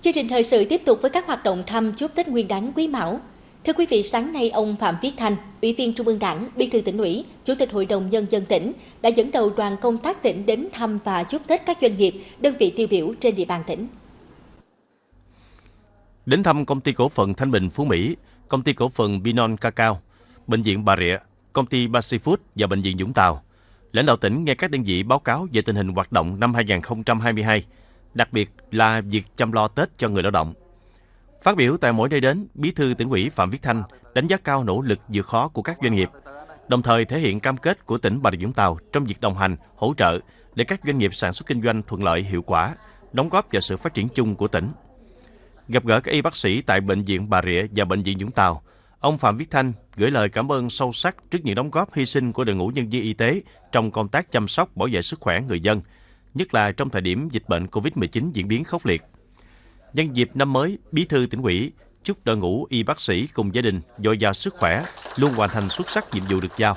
Chương trình thời sự tiếp tục với các hoạt động thăm chúc Tết Nguyên đán Quý Mão. Thưa quý vị, sáng nay ông Phạm Viết Thanh, Ủy viên Trung ương Đảng, Bí thư tỉnh ủy, Chủ tịch Hội đồng nhân dân tỉnh đã dẫn đầu đoàn công tác tỉnh đến thăm và chúc Tết các doanh nghiệp, đơn vị tiêu biểu trên địa bàn tỉnh. Đến thăm công ty cổ phần Thanh Bình Phú Mỹ, công ty cổ phần Binon Cacao, bệnh viện Bà Rịa, công ty Pacifood và bệnh viện Dũng Tàu. Lãnh đạo tỉnh nghe các đơn vị báo cáo về tình hình hoạt động năm 2022 đặc biệt là việc chăm lo Tết cho người lao động. Phát biểu tại mỗi nơi đến, Bí thư tỉnh ủy Phạm Viết Thanh đánh giá cao nỗ lực vượt khó của các doanh nghiệp, đồng thời thể hiện cam kết của tỉnh Bà Rịa Vũng Tàu trong việc đồng hành, hỗ trợ để các doanh nghiệp sản xuất kinh doanh thuận lợi hiệu quả, đóng góp vào sự phát triển chung của tỉnh. Gặp gỡ các y bác sĩ tại Bệnh viện Bà Rịa và Bệnh viện Vũng Tàu, ông Phạm Viết Thanh gửi lời cảm ơn sâu sắc trước những đóng góp hy sinh của đội ngũ nhân viên y tế trong công tác chăm sóc bảo vệ sức khỏe người dân – nhất là trong thời điểm dịch bệnh COVID-19 diễn biến khốc liệt. Nhân dịp năm mới, Bí thư tỉnh ủy chúc đội ngũ y bác sĩ cùng gia đình dồi dào sức khỏe, luôn hoàn thành xuất sắc nhiệm vụ được giao.